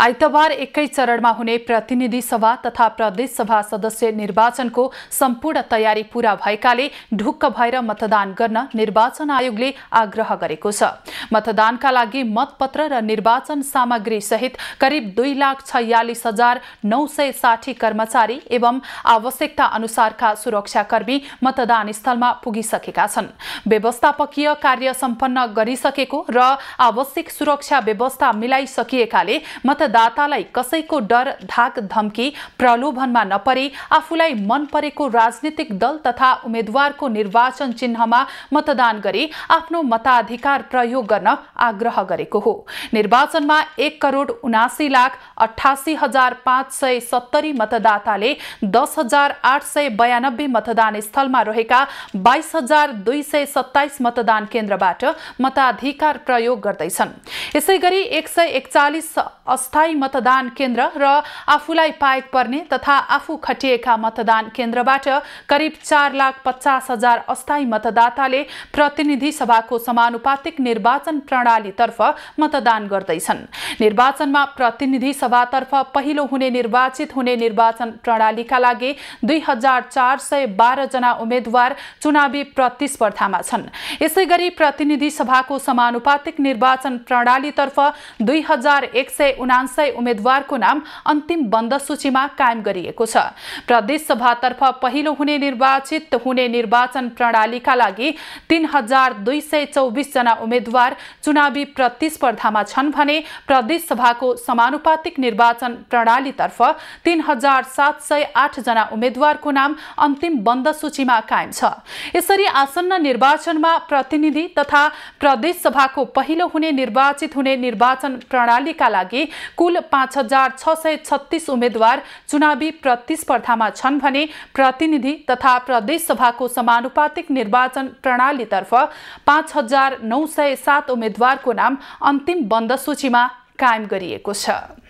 आइतबार एकै चरणमा हुने प्रतिनिधि सभा तथा प्रदेश सभा सदस्य निर्वाचनको सम्पूर्ण तयारी पूरा भएकाले ढुक्क भएर मतदान गर्न निर्वाचन आयोगले आग्रह गरेको छ मतदानका लागि मतपत्र र निर्वाचन सामग्री सहित करिब दुई लाख छयालिस हजार नौ सय साठी कर्मचारी एवं आवश्यकता अनुसारका सुरक्षाकर्मी मतदान स्थलमा पुगिसकेका छन् व्यवस्थापकीय कार्य सम्पन्न गरिसकेको र आवश्यक सुरक्षा व्यवस्था मिलाइसकिएकाले मत मतदातालाई कसैको डर धाक धम्की प्रलोभनमा नपरी आफूलाई मन परेको राजनीतिक दल तथा उम्मेद्वारको निर्वाचन चिन्हमा मतदान गरी आफ्नो मताधिकार प्रयोग गर्न आग्रह गरेको हो निर्वाचनमा एक करोड उनासी लाख अठासी हजार पाँच सय सत्तरी मतदाताले दस हजार आठ सय बयानब्बे मतदान स्थलमा रहेका बाइस हजार दुई सय सत्ताइस मतदान केन्द्रबाट मताधिकार प्रयोग गर्दैछन् यसै गरी एक सय एकचालिस अस्थायी मतदान केन्द्र र आफूलाई पाएक पर्ने तथा आफू खटिएका मतदान केन्द्रबाट करिब चार लाख पचास हजार अस्थायी मतदाताले प्रतिनिधि सभाको समानुपातिक निर्वाचन प्रणालीतर्फ मतदान गर्दैछन् निर्वाचनमा प्रतिनिधि सभातर्फ पहिलो हुने निर्वाचित हुने निर्वाचन प्रणालीका लागि दुई हजार चार सय बाह्रजना उम्मेद्वार चुनावी प्रतिस्पर्धामा छन् यसै गरी प्रतिनिधि सभाको समानुपातिक निर्वाचन प्रणालीतर्फ दुई हजार एक सय उना पाँच सय उम्मेद्वारको नाम अन्तिम बन्द सूचीमा कायम गरिएको छ प्रदेशसभातर्फ पहिलो हुने निर्वाचित हुने निर्वाचन प्रणालीका लागि तीन हजार दुई सय चौबिसजना उम्मेद्वार चुनावी प्रतिस्पर्धामा छन् भने प्रदेशसभाको समानुपातिक निर्वाचन प्रणालीतर्फ तीन हजार सात सय आठजना उम्मेद्वारको नाम अन्तिम बन्द सूचीमा कायम छ यसरी आसन्न निर्वाचनमा प्रतिनिधि तथा प्रदेशसभाको पहिलो हुने निर्वाचित हुने निर्वाचन प्रणालीका लागि कुल पाँच हजार छ सय छत्तिस उम्मेद्वार चुनावी प्रतिस्पर्धामा छन् भने प्रतिनिधि तथा प्रदेशसभाको समानुपातिक निर्वाचन प्रणालीतर्फ पाँच हजार नौ सय सात उम्मेद्वारको नाम अन्तिम बन्द सूचीमा कायम गरिएको छ